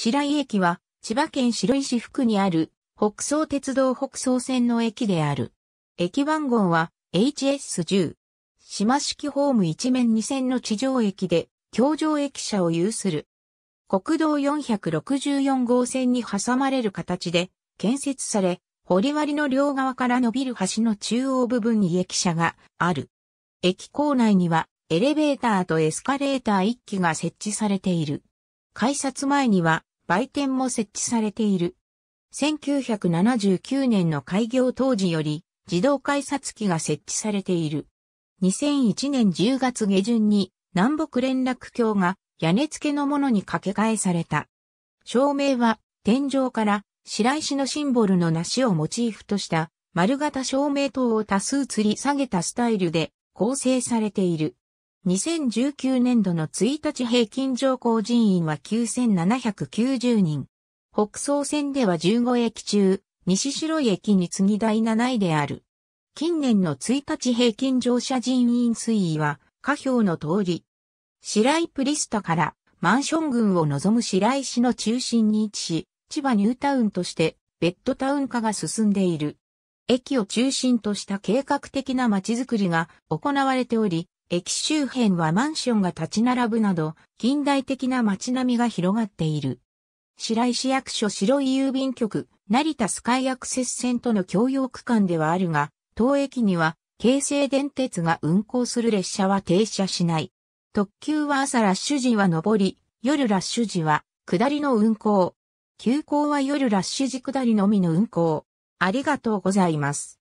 白井駅は、千葉県白井市福にある、北総鉄道北総線の駅である。駅番号は、HS10。島式ホーム一面二線の地上駅で、京上駅舎を有する。国道464号線に挟まれる形で、建設され、堀割の両側から伸びる橋の中央部分に駅舎がある。駅構内にはエレベーターとエスカレーター1機が設置されている。改札前には売店も設置されている。1979年の開業当時より自動改札機が設置されている。2001年10月下旬に南北連絡橋が屋根付けのものに掛け替えされた。照明は天井から白石のシンボルの梨をモチーフとした丸型照明灯を多数吊り下げたスタイルで構成されている。2019年度の1日平均乗降人員は9790人。北総線では15駅中、西白駅に次ぎ第7位である。近年の1日平均乗車人員推移は、下表の通り。白井プリスタからマンション群を望む白井市の中心に位置し、千葉ニュータウンとしてベッドタウン化が進んでいる。駅を中心とした計画的な街づくりが行われており、駅周辺はマンションが立ち並ぶなど、近代的な街並みが広がっている。白石役所白井郵便局、成田スカイアクセス線との共用区間ではあるが、当駅には、京成電鉄が運行する列車は停車しない。特急は朝ラッシュ時は上り、夜ラッシュ時は下りの運行。急行は夜ラッシュ時下りのみの運行。ありがとうございます。